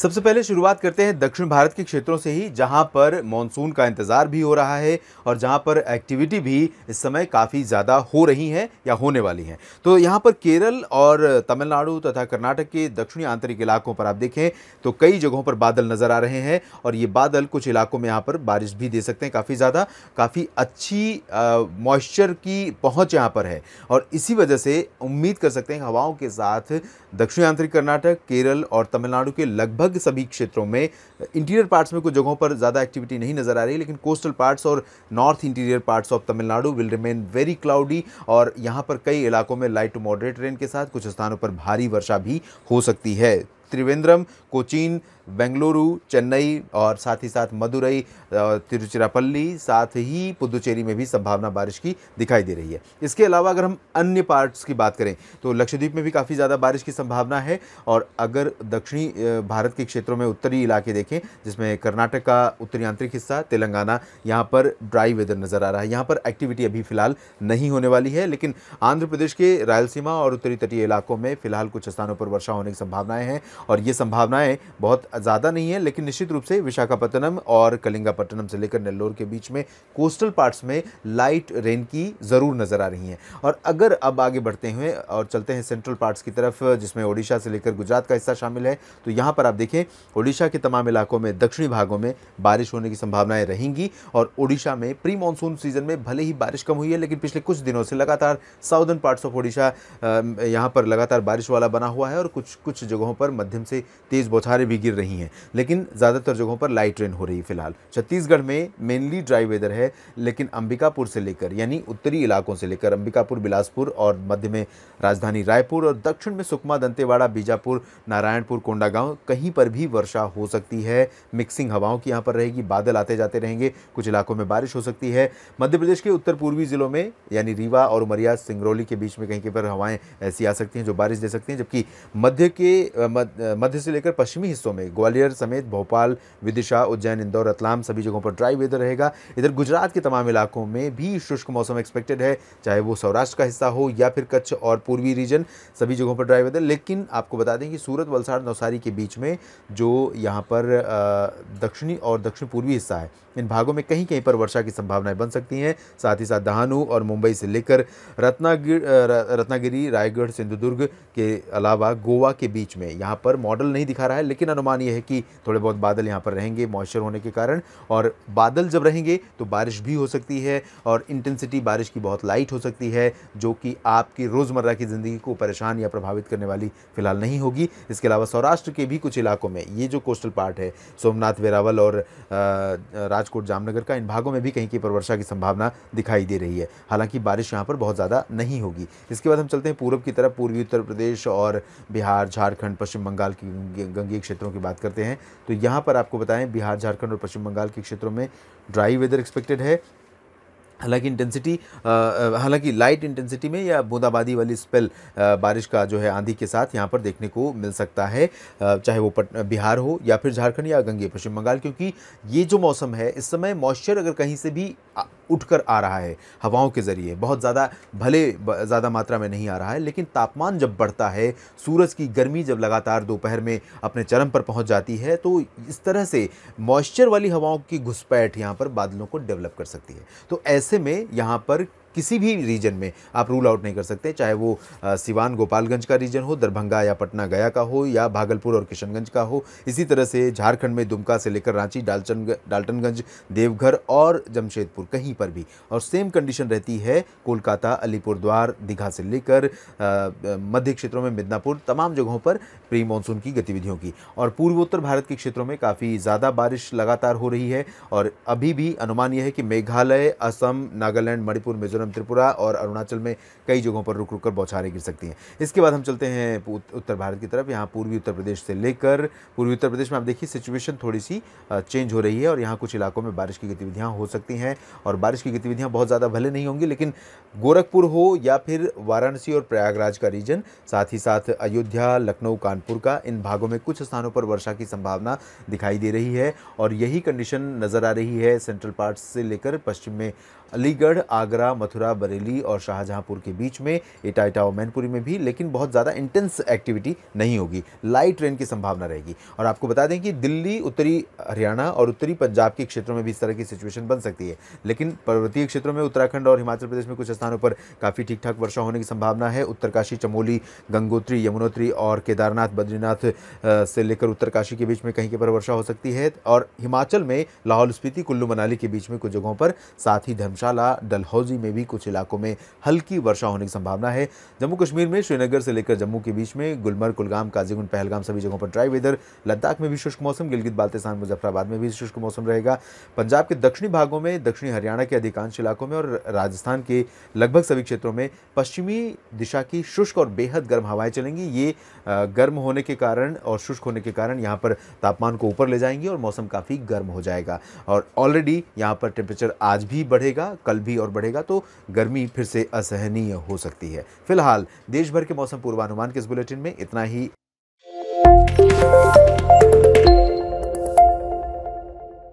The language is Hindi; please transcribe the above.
सबसे पहले शुरुआत करते हैं दक्षिण भारत के क्षेत्रों से ही जहां पर मानसून का इंतज़ार भी हो रहा है और जहां पर एक्टिविटी भी इस समय काफ़ी ज़्यादा हो रही है या होने वाली हैं तो यहां पर केरल और तमिलनाडु तथा कर्नाटक के दक्षिणी आंतरिक इलाकों पर आप देखें तो कई जगहों पर बादल नज़र आ रहे हैं और ये बादल कुछ इलाकों में यहाँ पर बारिश भी दे सकते हैं काफ़ी ज़्यादा काफ़ी अच्छी मॉइस्चर की पहुँच यहाँ पर है और इसी वजह से उम्मीद कर सकते हैं हवाओं के साथ दक्षिणी आंतरिक कर्नाटक केरल और तमिलनाडु के लगभग लगभग सभी क्षेत्रों में इंटीरियर पार्ट्स में कुछ जगहों पर ज़्यादा एक्टिविटी नहीं नज़र आ रही लेकिन कोस्टल पार्ट्स और north interior parts of Tamil Nadu will remain very cloudy और यहाँ पर कई इलाकों में लाइट टू मॉडरेट रेन के साथ कुछ स्थानों पर भारी वर्षा भी हो सकती है त्रिवेंद्रम कोचीन बेंगलुरु चेन्नई और साथ ही साथ मदुरई तिरुचिरापल्ली साथ ही पुदुचेरी में भी संभावना बारिश की दिखाई दे रही है इसके अलावा अगर हम अन्य पार्ट्स की बात करें तो लक्षद्वीप में भी काफ़ी ज़्यादा बारिश की संभावना है और अगर दक्षिणी भारत के क्षेत्रों में उत्तरी इलाके देखें जिसमें कर्नाटक का उत्तरी आंतरिक हिस्सा तेलंगाना यहाँ पर ड्राई वेदर नज़र आ रहा है यहाँ पर एक्टिविटी अभी फ़िलहाल नहीं होने वाली है लेकिन आंध्र प्रदेश के रायलसीमा और उत्तरी तटीय इलाकों में फ़िलहाल कुछ स्थानों पर वर्षा होने की संभावनाएँ हैं और ये संभावनाएँ बहुत ज़्यादा नहीं है लेकिन निश्चित रूप से विशाखापट्टनम और कलिंगापट्टनम से लेकर नेल्लोर के बीच में कोस्टल पार्ट्स में लाइट रेन की ज़रूर नज़र आ रही हैं और अगर अब आगे बढ़ते हुए और चलते हैं सेंट्रल पार्ट्स की तरफ जिसमें ओडिशा से लेकर गुजरात का हिस्सा शामिल है तो यहाँ पर आप देखें ओडिशा के तमाम इलाकों में दक्षिणी भागों में बारिश होने की संभावनाएँ रहेंगी और ओडिशा में प्री मानसून सीजन में भले ही बारिश कम हुई है लेकिन पिछले कुछ दिनों से लगातार साउदर्न पार्ट्स ऑफ ओडिशा यहाँ पर लगातार बारिश वाला बना हुआ है और कुछ कुछ जगहों पर मध्यम से तेज़ बौछारें भी गिर रही हैं लेकिन ज़्यादातर जगहों पर लाइट रेन हो रही है फिलहाल छत्तीसगढ़ में मेनली ड्राई वेदर है लेकिन अंबिकापुर से लेकर यानी उत्तरी इलाकों से लेकर अंबिकापुर बिलासपुर और मध्य में राजधानी रायपुर और दक्षिण में सुकमा दंतेवाड़ा बीजापुर नारायणपुर कोंडागांव कहीं पर भी वर्षा हो सकती है मिक्सिंग हवाओं की यहाँ पर रहेगी बादल आते जाते रहेंगे कुछ इलाकों में बारिश हो सकती है मध्य प्रदेश के उत्तर पूर्वी जिलों में यानी रीवा और उमरिया सिंगरौली के बीच में कहीं कहीं पर हवाएं ऐसी आ सकती हैं जो बारिश दे सकती हैं जबकि मध्य के मध्य से लेकर पश्चिमी हिस्सों में ग्वालियर समेत भोपाल विदिशा उज्जैन इंदौर रतलाम सभी जगहों पर ड्राई वेदर रहेगा इधर गुजरात के तमाम इलाकों में भी शुष्क मौसम एक्सपेक्टेड है चाहे वो सौराष्ट्र का हिस्सा हो या फिर कच्छ और पूर्वी रीजन सभी जगहों पर ड्राई वेदर लेकिन आपको बता दें कि सूरत वलसाड़ नवसारी के बीच में जो यहाँ पर दक्षिणी और दक्षिण पूर्वी हिस्सा है इन भागों में कहीं कहीं पर वर्षा की संभावनाएं बन सकती हैं साथ ही साथ दहानू और मुंबई से लेकर रत्नागिर रत्नागिरी रायगढ़ सिंधुदुर्ग के अलावा गोवा के बीच में यहाँ पर मॉडल नहीं दिखा रहा है लेकिन अनुमान अनुमान यह है कि थोड़े बहुत बादल यहाँ पर रहेंगे मॉइस्चर होने के कारण और बादल जब रहेंगे तो बारिश भी हो सकती है और इंटेंसिटी बारिश की बहुत लाइट हो सकती है जो कि आपकी रोज़मर्रा की ज़िंदगी को परेशान या प्रभावित करने वाली फ़िलहाल नहीं होगी इसके अलावा सौराष्ट्र के भी कुछ इलाकों में ये जो कोस्टल पार्ट है सोमनाथ वेरावल और राजकोट जामनगर का इन भागों में भी कहीं कहीं पर वर्षा की संभावना दिखाई दे रही है हालांकि बारिश यहाँ पर बहुत ज़्यादा नहीं होगी इसके बाद हम चलते हैं पूर्व की तरफ पूर्वी उत्तर प्रदेश और बिहार झारखंड पश्चिम बंगाल की गंगीय क्षेत्रों की बात करते हैं तो यहाँ पर आपको बताएं बिहार झारखंड और पश्चिम बंगाल के क्षेत्रों में ड्राई वेदर एक्सपेक्टेड है हालांकि इंटेंसिटी हालांकि लाइट इंटेंसिटी में या बूंदाबांदी वाली स्पेल आ, बारिश का जो है आंधी के साथ यहां पर देखने को मिल सकता है आ, चाहे वो बिहार हो या फिर झारखंड या गंगे पश्चिम बंगाल क्योंकि ये जो मौसम है इस समय मॉइस्चर अगर कहीं से भी उठकर आ रहा है हवाओं के ज़रिए बहुत ज़्यादा भले ज़्यादा मात्रा में नहीं आ रहा है लेकिन तापमान जब बढ़ता है सूरज की गर्मी जब लगातार दोपहर में अपने चरम पर पहुँच जाती है तो इस तरह से मॉइस्चर वाली हवाओं की घुसपैठ यहाँ पर बादलों को डेवलप कर सकती है तो ऐसे में यहाँ पर किसी भी रीजन में आप रूल आउट नहीं कर सकते चाहे वो सिवान गोपालगंज का रीजन हो दरभंगा या पटना गया का हो या भागलपुर और किशनगंज का हो इसी तरह से झारखंड में दुमका से लेकर रांची डालटन डाल्टनगंज देवघर और जमशेदपुर कहीं पर भी और सेम कंडीशन रहती है कोलकाता अलीपुरद्वार दीघा से लेकर मध्य क्षेत्रों में मिदनापुर तमाम जगहों पर प्री मानसून की गतिविधियों की और पूर्वोत्तर भारत के क्षेत्रों में काफ़ी ज़्यादा बारिश लगातार हो रही है और अभी भी अनुमान यह है कि मेघालय असम नागालैंड मणिपुर मिजोरम मिजोरम त्रिपुरा और अरुणाचल में कई जगहों पर रुक रुक कर बौछारें गिर सकती हैं इसके बाद हम चलते हैं उत्तर भारत की तरफ यहाँ पूर्वी उत्तर प्रदेश से लेकर पूर्वी उत्तर प्रदेश में आप देखिए सिचुएशन थोड़ी सी चेंज हो रही है और यहाँ कुछ इलाकों में बारिश की गतिविधियाँ हो सकती हैं और बारिश की गतिविधियाँ बहुत ज़्यादा भले नहीं होंगी लेकिन गोरखपुर हो या फिर वाराणसी और प्रयागराज का रीजन साथ ही साथ अयोध्या लखनऊ कानपुर का इन भागों में कुछ स्थानों पर वर्षा की संभावना दिखाई दे रही है और यही कंडीशन नज़र आ रही है सेंट्रल पार्ट से लेकर पश्चिम में अलीगढ़ आगरा मथुरा बरेली और शाहजहांपुर के बीच में इटा और मैनपुरी में भी लेकिन बहुत ज़्यादा इंटेंस एक्टिविटी नहीं होगी लाइट ट्रेन की संभावना रहेगी और आपको बता दें कि दिल्ली उत्तरी हरियाणा और उत्तरी पंजाब के क्षेत्रों में भी इस तरह की सिचुएशन बन सकती है लेकिन पर्वतीय क्षेत्रों में उत्तराखंड और हिमाचल प्रदेश में कुछ स्थानों पर काफ़ी ठीक ठाक वर्षा होने की संभावना है उत्तरकाशी चमोली गंगोत्री यमुनोत्री और केदारनाथ बद्रीनाथ से लेकर उत्तरकाशी के बीच में कहीं के पर वर्षा हो सकती है और हिमाचल में लाहौल स्पीति कुल्लू मनाली के बीच में कुछ जगहों पर साथ ही धर्मशाला डलहौजी में भी भी कुछ इलाकों में हल्की वर्षा होने की संभावना है जम्मू कश्मीर में श्रीनगर से लेकर जम्मू के बीच में गुलमर्ग कुलगाम काजीगुंड पहलगाम सभी जगहों पर ड्राई वेदर लद्दाख में भी शुष्क मौसम गिलगित बाल्तिस्तान मुजफ्फराबाद में भी शुष्क मौसम रहेगा पंजाब के दक्षिणी भागों में दक्षिणी हरियाणा के अधिकांश इलाकों में और राजस्थान के लगभग सभी क्षेत्रों में पश्चिमी दिशा की शुष्क और बेहद गर्म हवाएं चलेंगी ये गर्म होने के कारण और शुष्क होने के कारण यहाँ पर तापमान को ऊपर ले जाएंगी और मौसम काफ़ी गर्म हो जाएगा और ऑलरेडी यहाँ पर टेम्परेचर आज भी बढ़ेगा कल भी और बढ़ेगा तो गर्मी फिर से असहनीय हो सकती है फिलहाल देश भर के मौसम पूर्वानुमान के इस बुलेटिन में इतना ही